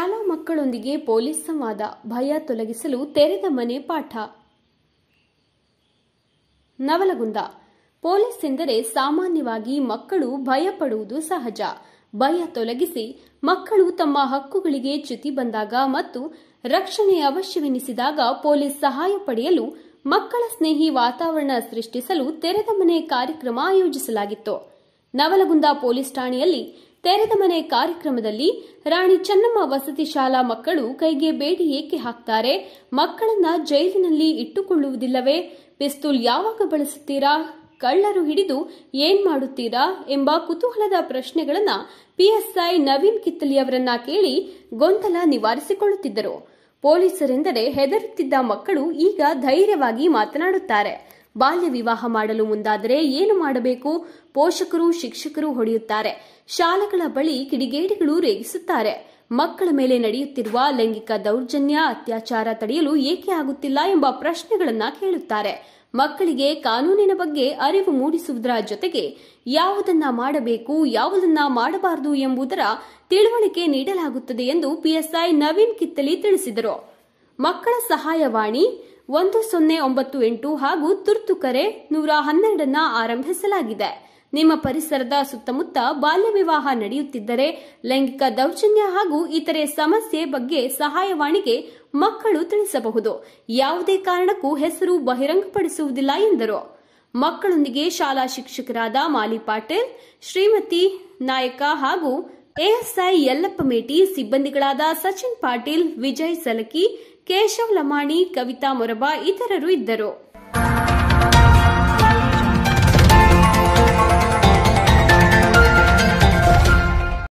ಶಾಲಾ ಮಕ್ಕಳೊಂದಿಗೆ ಪೊಲೀಸ್ ಸಂವಾದ ಭಯ ತೊಲಗಿಸಲು ತೆರೆದ ಮನೆ ಪಾಠ ನವಲಗುಂದ ಪೊಲೀಸ್ ಎಂದರೆ ಸಾಮಾನ್ಯವಾಗಿ ಮಕ್ಕಳು ಭಯಪಡುವುದು ಸಹಜ ಭಯ ತೊಲಗಿಸಿ ಮಕ್ಕಳು ತಮ್ಮ ಹಕ್ಕುಗಳಿಗೆ ಚ್ಯುತಿ ಬಂದಾಗ ಮತ್ತು ರಕ್ಷಣೆ ಅವಶ್ಯವೆನಿಸಿದಾಗ ಪೊಲೀಸ್ ಸಹಾಯ ಪಡೆಯಲು ಮಕ್ಕಳ ಸ್ನೇಹಿ ವಾತಾವರಣ ಸೃಷ್ಟಿಸಲು ತೆರೆದ ಮನೆ ಕಾರ್ಯಕ್ರಮ ಆಯೋಜಿಸಲಾಗಿತ್ತು ನವಲಗುಂದ ಪೊಲೀಸ್ ಠಾಣೆಯಲ್ಲಿ ತೆರೆದ ಮನೆ ಕಾರ್ಯಕ್ರಮದಲ್ಲಿ ರಾಣಿ ಚೆನ್ನಮ್ಮ ವಸತಿ ಶಾಲಾ ಮಕ್ಕಳು ಕೈಗೆ ಬೇಡಿ ಏಕೆ ಹಾಕ್ತಾರೆ ಮಕ್ಕಳನ್ನ ಜೈಲಿನಲ್ಲಿ ಇಟ್ಟುಕೊಳ್ಳುವುದಿಲ್ಲವೇ ಪಿಸ್ತೂಲ್ ಯಾವಾಗ ಬಳಸುತ್ತೀರಾ ಕಳ್ಳರು ಹಿಡಿದು ಏನ್ ಮಾಡುತ್ತೀರಾ ಎಂಬ ಕುತೂಹಲದ ಪ್ರಶ್ನೆಗಳನ್ನ ಪಿಎಸ್ಐ ನವೀನ್ ಕಿತ್ತಲಿ ಅವರನ್ನ ಕೇಳಿ ಗೊಂದಲ ನಿವಾರಿಸಿಕೊಳ್ಳುತ್ತಿದ್ದರು ಪೊಲೀಸರೆಂದರೆ ಹೆದರುತ್ತಿದ್ದ ಮಕ್ಕಳು ಈಗ ಧೈರ್ಯವಾಗಿ ಮಾತನಾಡುತ್ತಾರೆ ಬಾಲ್ಯ ವಿವಾಹ ಮಾಡಲು ಮುಂದಾದರೆ ಏನು ಮಾಡಬೇಕು ಪೋಷಕರು ಶಿಕ್ಷಕರು ಹೊಡೆಯುತ್ತಾರೆ ಶಾಲೆಗಳ ಬಳಿ ಕಿಡಿಗೇಡಿಗಳು ರೇಗಿಸುತ್ತಾರೆ ಮಕ್ಕಳ ಮೇಲೆ ನಡೆಯುತ್ತಿರುವ ಲೈಂಗಿಕ ದೌರ್ಜನ್ಯ ಅತ್ಯಾಚಾರ ತಡೆಯಲು ಏಕೆ ಆಗುತ್ತಿಲ್ಲ ಎಂಬ ಪ್ರಶ್ನೆಗಳನ್ನು ಕೇಳುತ್ತಾರೆ ಮಕ್ಕಳಿಗೆ ಕಾನೂನಿನ ಬಗ್ಗೆ ಅರಿವು ಮೂಡಿಸುವುದರ ಜೊತೆಗೆ ಯಾವುದನ್ನ ಮಾಡಬೇಕು ಯಾವುದನ್ನ ಮಾಡಬಾರದು ಎಂಬುದರ ತಿಳುವಳಿಕೆ ನೀಡಲಾಗುತ್ತದೆ ಎಂದು ಪಿಎಸ್ಐ ನವೀನ್ ಕಿತ್ತಲಿ ತಿಳಿಸಿದರು ಮಕ್ಕಳ ಸಹಾಯವಾಣಿ ಒಂದು ಸೊನ್ನೆ ಒಂಬತ್ತು ಎಂಟು ಹಾಗೂ ತುರ್ತು ಕರೆ ನೂರ ಹನ್ನೆರಡನ್ನ ಆರಂಭಿಸಲಾಗಿದೆ ನಿಮ್ಮ ಪರಿಸರದ ಸುತ್ತಮುತ್ತ ಬಾಲ್ಯ ವಿವಾಹ ನಡೆಯುತ್ತಿದ್ದರೆ ಲೈಂಗಿಕ ದೌರ್ಜನ್ಯ ಹಾಗೂ ಇತರೆ ಸಮಸ್ಯೆ ಬಗ್ಗೆ ಸಹಾಯವಾಣಿಗೆ ಮಕ್ಕಳು ತಿಳಿಸಬಹುದು ಯಾವುದೇ ಕಾರಣಕ್ಕೂ ಹೆಸರು ಬಹಿರಂಗಪಡಿಸುವುದಿಲ್ಲ ಎಂದರು ಮಕ್ಕಳೊಂದಿಗೆ ಶಾಲಾ ಶಿಕ್ಷಕರಾದ ಮಾಲಿ ಪಾಟೀಲ್ ಶ್ರೀಮತಿ ನಾಯಕ ಹಾಗೂ ಎಎಸ್ಐ ಯಲ್ಲಪ್ಪ ಮೇಟಿ ಸಿಬ್ಬಂದಿಗಳಾದ ಸಚಿನ್ ಪಾಟೀಲ್ ವಿಜಯ್ ಸಲಕಿ ಕೇಶವ್ ಲಮಾಣಿ ಕವಿತಾ ಮೊರಬ ಇತರರು ಇದ್ದರು